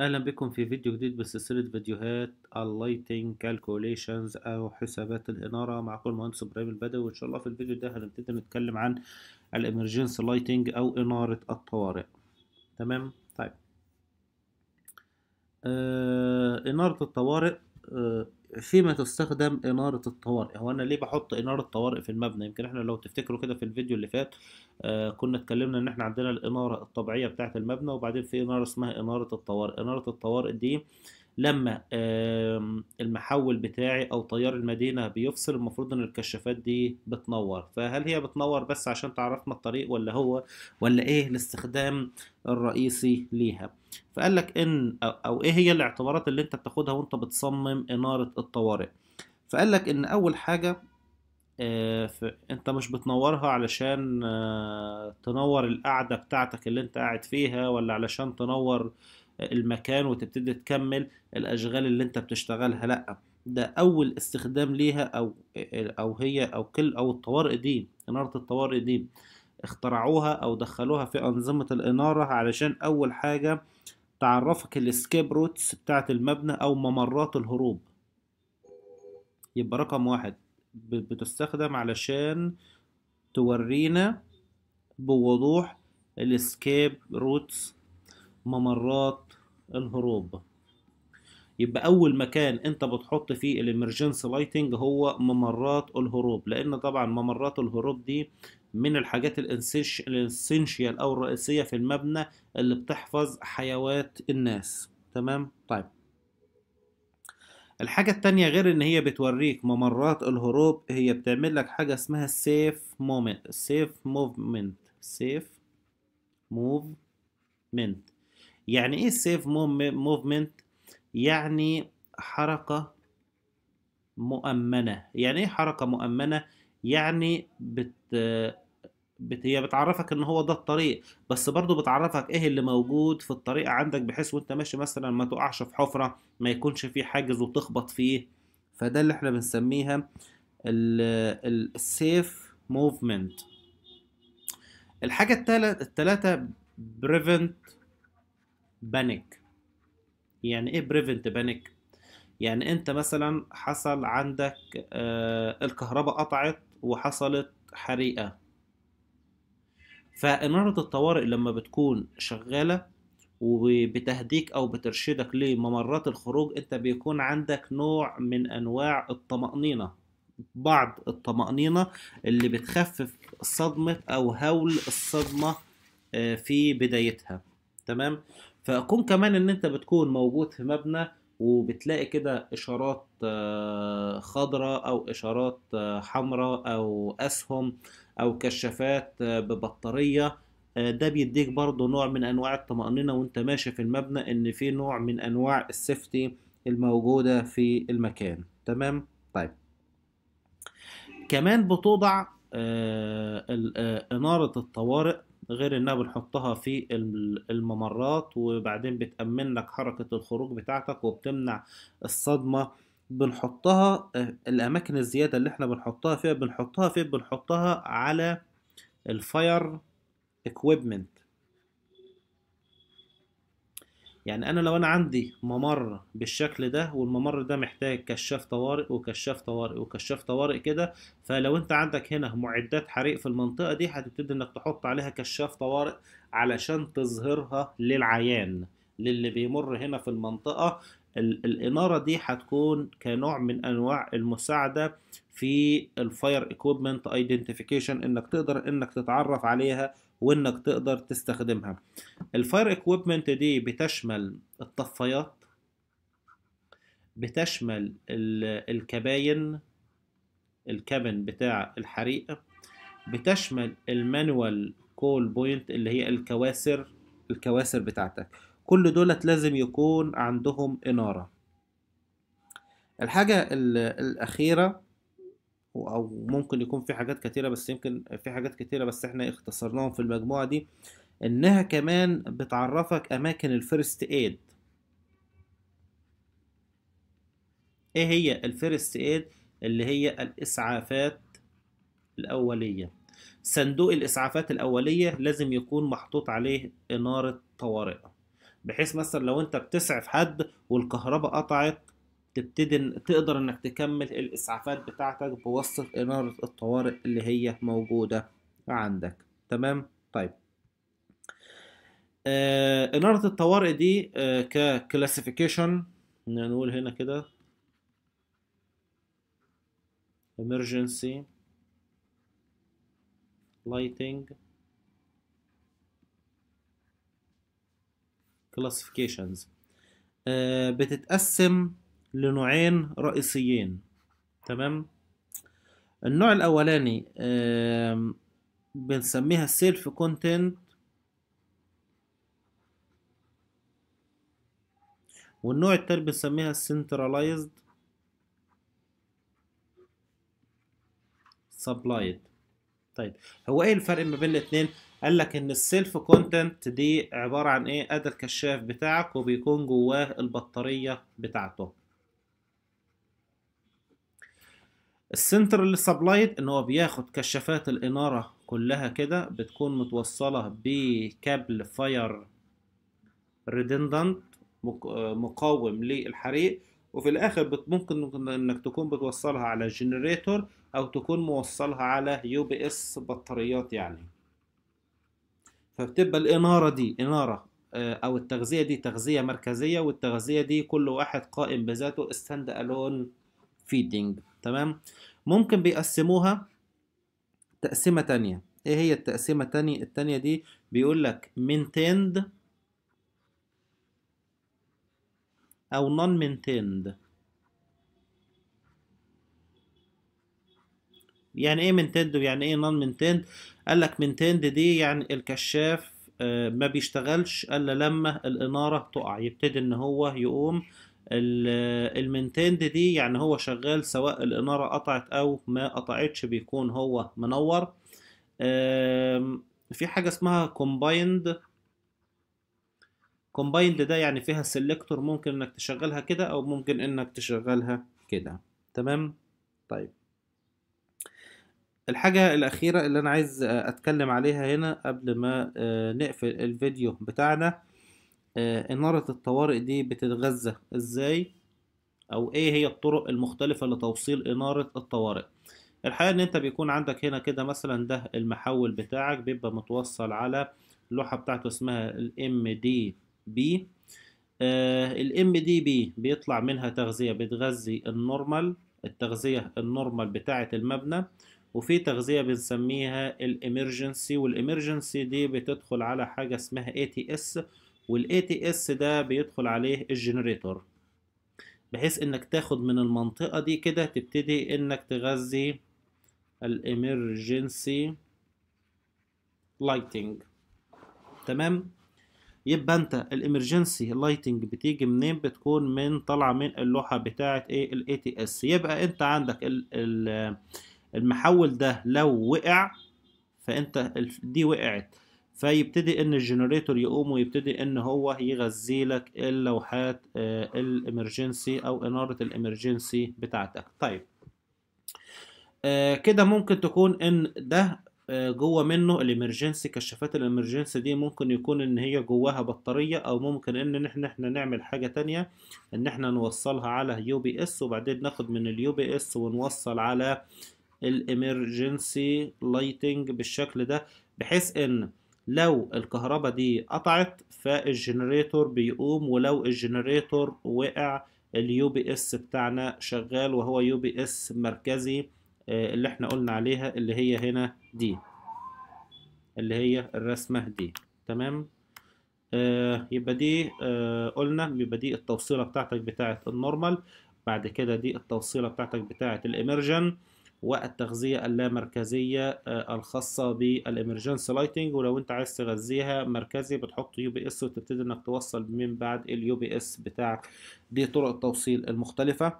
اهلا بكم في فيديو جديد بسلسلة فيديوهات اللايتنج كالكوليشنز او حسابات الانارة معكم المهندس ابراهيم البدوي وان شاء الله في الفيديو ده هنبتدي نتكلم عن الامرجنس لايتنج او انارة الطوارئ تمام طيب آه انارة الطوارئ آه فيما تستخدم إنارة الطوارئ هو أنا ليه بحط إنارة طوارئ في المبنى يمكن احنا لو تفتكروا كده في الفيديو اللي فات آه كنا اتكلمنا إن احنا عندنا الإنارة الطبيعية بتاعة المبنى وبعدين في إنارة اسمها إنارة الطوارئ إنارة الطوارئ دي لما المحول بتاعي او تيار المدينه بيفصل المفروض ان الكشافات دي بتنور فهل هي بتنور بس عشان تعرفنا الطريق ولا هو ولا ايه الاستخدام الرئيسي ليها فقال لك ان او ايه هي الاعتبارات اللي انت بتاخدها وانت بتصمم اناره الطوارئ فقال لك ان اول حاجه آه، انت مش بتنورها علشان آه، تنور القعده بتاعتك اللي انت قاعد فيها ولا علشان تنور آه المكان وتبتدي تكمل الاشغال اللي انت بتشتغلها لا ده اول استخدام ليها او او هي او كل او الطوارئ دي اناره الطوارئ دي اخترعوها او دخلوها في انظمه الاناره علشان اول حاجه تعرفك الاسكيب روتس بتاعه المبنى او ممرات الهروب يبقى رقم واحد بتستخدم علشان تورينا بوضوح الاسكيب روتس ممرات الهروب يبقى اول مكان انت بتحط فيه الامرجنسي لايتنج هو ممرات الهروب لان طبعا ممرات الهروب دي من الحاجات الإنسينشيال او الرئيسيه في المبنى اللي بتحفظ حيوات الناس تمام طيب الحاجة التانية غير ان هي بتوريك ممرات الهروب هي بتعمل لك حاجة اسمها سيف مومنت سيف موفمنت سيف موفمنت يعني ايه سيف موفمنت يعني حركة مؤمنة يعني ايه حركة مؤمنة يعني بت بت هي بتعرفك ان هو ده الطريق بس برضه بتعرفك ايه اللي موجود في الطريق عندك بحيث وانت ماشي مثلا ما تقعش في حفرة ما يكونش في حاجز وتخبط فيه فده اللي احنا بنسميها السيف موفمنت الحاجة الثالثه بريفنت بانيك يعني ايه بريفنت بانيك يعني انت مثلا حصل عندك آه الكهرباء قطعت وحصلت حريقه فإنارة الطوارئ لما بتكون شغالة وبتهديك أو بترشدك لممرات الخروج أنت بيكون عندك نوع من أنواع الطمأنينة بعض الطمأنينة اللي بتخفف صدمة أو هول الصدمة آه، في بدايتها تمام فكون كمان ان انت بتكون موجود في مبنى وبتلاقي كده اشارات آه، خضراء او اشارات آه، حمراء او اسهم او كشافات آه، ببطاريه ده بيديك برضو نوع من انواع الطمأنينة وانت ماشي في المبنى ان في نوع من انواع السيفتي الموجودة في المكان تمام طيب كمان بتوضع انارة الطوارئ غير انها بنحطها في الممرات وبعدين بتأمن لك حركة الخروج بتاعتك وبتمنع الصدمة بنحطها آه، الاماكن الزيادة اللي احنا بنحطها فيها بنحطها فين بنحطها على الفاير اكويبمنت يعني انا لو انا عندي ممر بالشكل ده والممر ده محتاج كشاف طوارئ وكشاف طوارئ وكشاف طوارئ كده فلو انت عندك هنا معدات حريق في المنطقه دي هتبتدي انك تحط عليها كشاف طوارئ علشان تظهرها للعيان للي بيمر هنا في المنطقه الإنارة دي هتكون كنوع من أنواع المساعدة في الفاير ايكويبمنت ايدنتيفيكيشن انك تقدر انك تتعرف عليها وانك تقدر تستخدمها الفاير ايكويبمنت دي بتشمل الطفايات بتشمل الكباين الكابن بتاع الحريق بتشمل المانوال كول بوينت اللي هي الكواسر الكواسر بتاعتك كل دولت لازم يكون عندهم إنارة الحاجة الأخيرة او ممكن يكون في حاجات كتيره بس يمكن في حاجات كتيره بس احنا اختصرناهم في المجموعه دي انها كمان بتعرفك اماكن الفيرست ايد ايه هي الفيرست ايد اللي هي الاسعافات الاوليه صندوق الاسعافات الاوليه لازم يكون محطوط عليه اناره طوارئ بحيث مثلا لو انت بتسعف حد والكهرباء قطعت تبتدي تقدر انك تكمل الاسعافات بتاعتك بواسطة انارة الطوارئ اللي هي موجودة عندك تمام طيب آه انارة الطوارئ دي آه ككلاسيفيكيشن نقول هنا كده emergency lighting classifications آه بتتقسم لنوعين رئيسيين تمام النوع الاولاني بنسميها سيلف كونتنت والنوع التالت بنسميها السنتراليزد سبلايد طيب هو ايه الفرق ما بين الاثنين قال لك ان السيلف كونتنت دي عباره عن ايه ادى الكشاف بتاعك وبيكون جواه البطاريه بتاعته السنتر اللي سبلايد ان هو بياخد كشافات الاناره كلها كده بتكون متوصله بكابل فاير ريدندنت مقاوم للحريق وفي الاخر ممكن انك تكون بتوصلها على جنريتور او تكون موصلها على يو بي اس بطاريات يعني فبتبقى الاناره دي اناره آه، او التغذيه دي تغذيه مركزيه والتغذيه دي كل واحد قائم بذاته ستاند الون feeding تمام ممكن بيقسموها تقسيمة تانية ايه هي التقسيمة التانية التانية دي بيقول لك maintained او non maintained يعني ايه maintained ويعني ايه non maintained قال لك maintained دي يعني الكشاف آه، ما بيشتغلش الا لما الانارة تقع يبتدي ان هو يقوم المنتند دي يعني هو شغال سواء الإنارة قطعت أو ما قطعتش بيكون هو منور في حاجة اسمها كومبايند كومبايند ده يعني فيها سيلكتور ممكن انك تشغلها كده او ممكن انك تشغلها كده تمام طيب الحاجة الأخيرة اللي أنا عايز أتكلم عليها هنا قبل ما آه، نقفل الفيديو بتاعنا آه، إنارة الطوارئ دي بتتغذى إزاي أو إيه هي الطرق المختلفة لتوصيل إنارة الطوارئ الحقيقة إن أنت بيكون عندك هنا كده مثلا ده المحول بتاعك بيبقى متوصل على اللوحة بتاعته اسمها الـ MDB الـ MDB بيطلع منها تغذية بتغذي النورمال التغذية النورمال بتاعة المبنى وفي تغذية بنسميها الامرجنسي والامرجنسي دي بتدخل على حاجة اسمها ATS والاي تي اس ده بيدخل عليه الجنريتور بحيث انك تاخد من المنطقة دي كده تبتدي انك تغذي الامرجنسي لايتنج تمام يبقى انت الامرجنسي لايتنج بتيجي منين بتكون من طالعه من اللوحه بتاعه ايه الاي تي اس يبقى انت عندك المحول ده لو وقع فانت دي وقعت فيبتدي ان الجنريتور يقوم ويبتدي ان هو يغذي لك اللوحات آه، الامرجنسي او اناره الامرجنسي بتاعتك طيب آه، كده ممكن تكون ان ده آه، جوه منه الامرجنسي كشافات الامرجنسي دي ممكن يكون ان هي جواها بطاريه او ممكن ان احنا احنا نعمل حاجه تانية ان احنا نوصلها على يو بي اس وبعدين ناخد من اليو بي اس ونوصل على الامرجنسي لايتنج بالشكل ده بحيث ان لو الكهرباء دي قطعت فالجنريتور بيقوم ولو الجنريتور وقع اليو بي اس بتاعنا شغال وهو يو بي اس مركزي آه، اللي احنا قلنا عليها اللي هي هنا دي اللي هي الرسمة دي تمام آه يبقى دي آه قلنا يبقى دي التوصيلة بتاعتك بتاعت النورمال بعد كده دي التوصيلة بتاعتك بتاعت الاميرجن والتغذية اللامركزية آه، الخاصة بالإمرجنس لايتنج ولو أنت عايز تغذيها مركزي بتحط يو بي اس وتبتدي إنك توصل من بعد اليو بي اس بتاعك دي طرق التوصيل المختلفة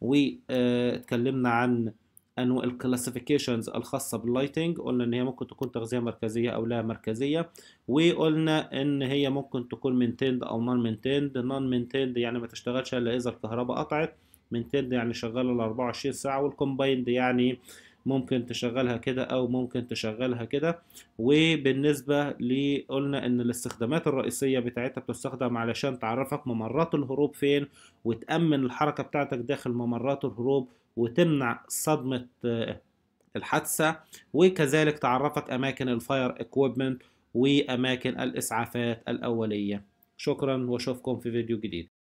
واتكلمنا آه، عن انواع الكلاسيفيكيشنز الخاصه باللايتنج قلنا ان هي ممكن تكون تغذيه مركزيه او لا مركزيه وقلنا ان هي ممكن تكون مينتيند او نون مينتيند نون مينتيند يعني ما تشتغلش الا اذا الكهرباء قطعت من تد يعني شغاله ال 24 ساعه والكومبايند يعني ممكن تشغلها كده او ممكن تشغلها كده وبالنسبه ل قلنا ان الاستخدامات الرئيسيه بتاعتها بتستخدم علشان تعرفك ممرات الهروب فين وتامن الحركه بتاعتك داخل ممرات الهروب وتمنع صدمه آه، الحادثه وكذلك تعرفك اماكن الفاير اكويبمنت واماكن الاسعافات الاوليه شكرا واشوفكم في فيديو جديد